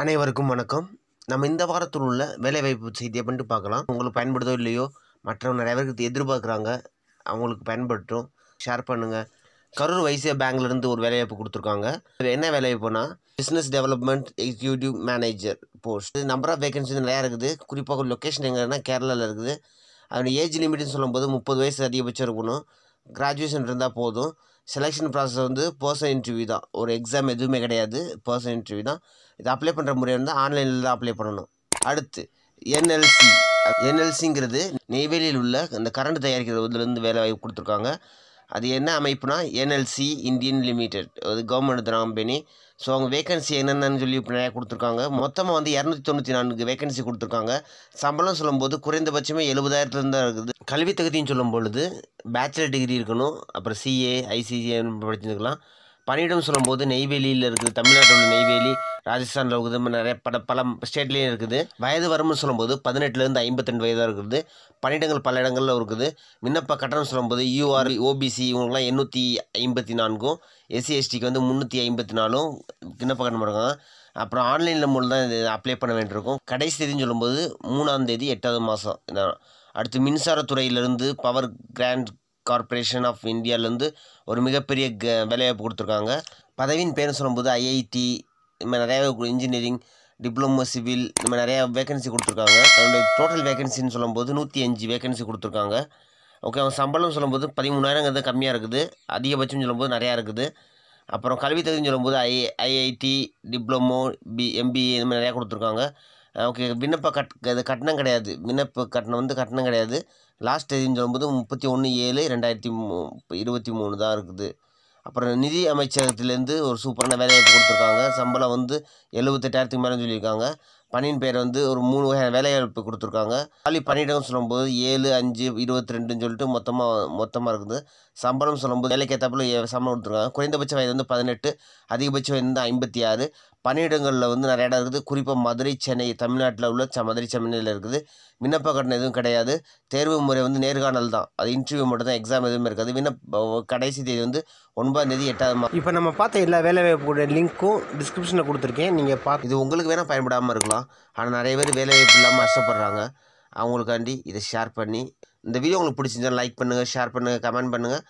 அனைவருக்கும் வணக்கம் நம்ம இந்த வாரத்தில் உள்ள வேலைவாய்ப்பு செய்தியை பண்ணிட்டு பார்க்கலாம் உங்களுக்கு பயன்படுதோ இல்லையோ மற்றவங்க நிறைய பேருக்கு எதிர்பார்க்குறாங்க அவங்களுக்கு பயன்படுத்தும் ஷேர் பண்ணுங்கள் கரூர் வைசிய பேங்க்லேருந்து ஒரு வேலைவாய்ப்பு கொடுத்துருக்காங்க என்ன வேலைவாய்ப்புனா business development executive manager post number of vacancy நிறையா இருக்குது குறிப்பாக லொக்கேஷன் எங்கேன்னா கேரளாவில் இருக்குது அதோட ஏஜ் லிமிட்னு சொல்லும்போது முப்பது வயசு அதிகபட்சம் இருக்கணும் கிராஜுவேஷன் இருந்தால் போதும் செலெக்ஷன் ப்ராசஸ் வந்து பர்சனல் இன்டர்வியூ தான் ஒரு எக்ஸாம் எதுவுமே கிடையாது பர்சனல் இன்டர்வியூ தான் இதை அப்ளை பண்ணுற முறை வந்து ஆன்லைனில் தான் அப்ளை பண்ணணும் அடுத்து என்எல்சி என்எல்சிங்கிறது நெய்வேலியில் உள்ள இந்த கரண்ட் தயாரிக்கிறதுலேருந்து வேலை வாய்ப்பு கொடுத்துருக்காங்க அது என்ன அமைப்புனா என்எல்சி இந்தியன் லிமிடெட் அது கவர்மெண்ட் கம்பெனி ஸோ அவங்க வேகன்சி என்னென்னு சொல்லி இப்போ நிறையா கொடுத்துருக்காங்க மொத்தமாக வந்து இரநூத்தி தொண்ணூற்றி நான்கு வேகன்சி கொடுத்துருக்காங்க சம்பளம் சொல்லும்போது குறைந்தபட்சமே எழுபதாயிரத்துலேருந்து தான் இருக்குது கல்வி தகுதின்னு சொல்லும் பொழுது பேச்சுலர் டிகிரி இருக்கணும் அப்புறம் சிஏ ஐசிஏன்னு படிச்சிருக்கலாம் பணியிடம் சொல்லும்போது நெய்வேலியில் இருக்குது தமிழ்நாட்டில் உள்ள நெய்வேலி ராஜஸ்தானில் இருக்குது நிறைய பட பல ஸ்டேட்லேயும் இருக்குது வயது வரம்புன்னு சொல்லும்போது பதினெட்டுலேருந்து ஐம்பத்தெண்டு வயதாக இருக்குது பணியிடங்கள் பல இடங்களில் இருக்குது விண்ணப்ப கட்டணம் சொல்லும்போது யூஆர் ஓபிசி இவங்கெல்லாம் எண்ணூற்றி ஐம்பத்தி நான்கும் எஸ்சி எஸ்டிக்கு வந்து முந்நூற்றி ஐம்பத்தி நாலும் விண்ணப்ப கட்டணம் இருக்காங்க அப்புறம் ஆன்லைனில் மூலம் தான் இது அப்ளை பண்ண வேண்டியிருக்கும் கடைசி தேதின்னு சொல்லும்போது மூணாம் தேதி எட்டாவது மாதம் அடுத்து மின்சாரத்துறையிலேருந்து பவர் கிராண்ட் கார்பரேஷன் ஆஃப் இந்தியாவிலேருந்து ஒரு மிகப்பெரிய க வேலைவாய்ப்பு கொடுத்துருக்காங்க பதவியின் பேர் சொல்லும்போது ஐஐடி இதுமாதிரி நிறையா இன்ஜினியரிங் டிப்ளமோ சிவில் இந்த மாதிரி நிறையா வேகன்சி கொடுத்துருக்காங்க அதோடைய டோட்டல் வேகன்சின்னு சொல்லும்போது நூற்றி அஞ்சு வேகன்சி கொடுத்துருக்காங்க ஓகே அவங்க சம்பளம் சொல்லும்போது பதிமூணாயிரங்கிறது கம்மியாக இருக்குது அதிகபட்சம் சொல்லும்போது நிறையா இருக்குது அப்புறம் கல்வித்தகுதின்னு சொல்லும்போது I IIT diploma B MBA இந்த மாதிரி நிறையா கொடுத்துருக்காங்க ஓகே விண்ணப்ப கட் இது கட்டணம் கிடையாது விண்ணப்ப கட்டணம் வந்து கட்டணம் கிடையாது லாஸ்ட் தேதினு சொல்லும்போது முப்பத்தி ஒன்று ஏழு ரெண்டாயிரத்தி மூ இருபத்தி மூணு தான் இருக்குது அப்புறம் நிதி அமைச்சகத்துலேருந்து ஒரு சூப்பரான வேலைவாய்ப்பு கொடுத்துருக்காங்க சம்பளம் வந்து எழுபத்தெட்டாயிரத்துக்கு மேலே சொல்லியிருக்காங்க பணியின் பேர் வந்து ஒரு மூணு வகையான வேலைவாய்ப்பு கொடுத்துருக்காங்க காலி பணியிடம்னு சொல்லும்போது ஏழு அஞ்சு இருபத்தி ரெண்டுன்னு சொல்லிட்டு மொத்தமாக மொத்தமாக இருக்குது சம்பளம் சொல்லும்போது வேலைக்கேற்றப்பில் சம்பளம் கொடுத்துருக்காங்க குறைந்தபட்ச வயது வந்து பதினெட்டு அதிகபட்ச வயது வந்து ஐம்பத்தி ஆறு பணியிடங்களில் வந்து நிறைய இடம் இருக்குது குறிப்பாக மதுரை சென்னை தமிழ்நாட்டில் உள்ள ச மதுரை சென்னையில் இருக்குது விண்ணப்ப கட்டணம் எதுவும் கிடையாது தேர்வு முறை வந்து நேர்காணல் தான் அது இன்டர்வியூ மட்டும் தான் எக்ஸாம் எதுவுமே இருக்காது விண்ணப்ப கடைசி தேதி வந்து ஒன்பதாம் தேதி எட்டாவது இப்போ நம்ம பார்த்த எல்லா வேலைவாய்ப்புடைய லிங்க்கும் டிஸ்கிரிப்ஷனில் கொடுத்துருக்கேன் நீங்கள் பார்த்து இது உங்களுக்கு வேணால் பயன்படாமல் இருக்கலாம் தான் ஆனால் நிறைய பேர் வேலைவாய்ப்பு இல்லாமல் கஷ்டப்படுறாங்க அவங்களுக்காண்டி இதை ஷேர் பண்ணி இந்த வீடியோ உங்களுக்கு பிடிச்சிருந்தா லைக் பண்ணுங்கள் ஷேர் பண்ணுங்கள் கமெண்ட் பண்ணுங்கள்